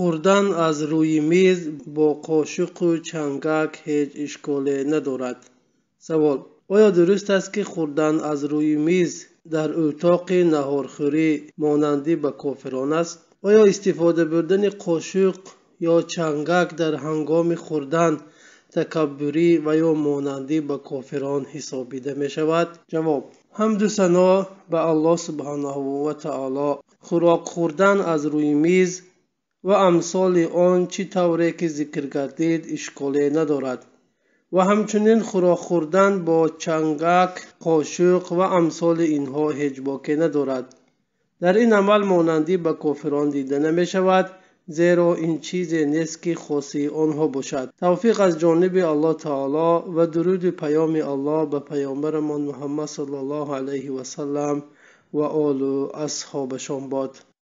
хӯрдан аз рӯи мез бо қошиқу чангак ҳеҷ ишколе надорад савол оё дуруст аст ки хӯрдан аз рӯи миз дар утоқи наҳорхӯрӣ монандӣ ба кофирон аст оё истифода бурдани қошуқ ё чангак дар ҳангоми хӯрдан такаббурӣ ва ё монандӣ ба кофирон ҳисобида мешавад ҷавоб ҳамду сано ба аллоҳ субҳанаҳу ва таъоло хӯрок хӯрдан аз рӯи миз ва амсоли он чӣ тавре ки зикр гардид ишколе надорад ва ҳамчунин хӯрок хӯрдан бо чангак қошуқ ва амсоли инҳо ҳеҷбоке надорад дар ин амал монандӣ ба кофирон дида намешавад зеро ин чизе нест ки хоси онҳо бошад тавфиқ аз ҷониби аллоҳ таоло ва дуруди паёми аллоҳ ба паёмбарамон муҳаммад сал л ал васалам ва олу асҳобашон бод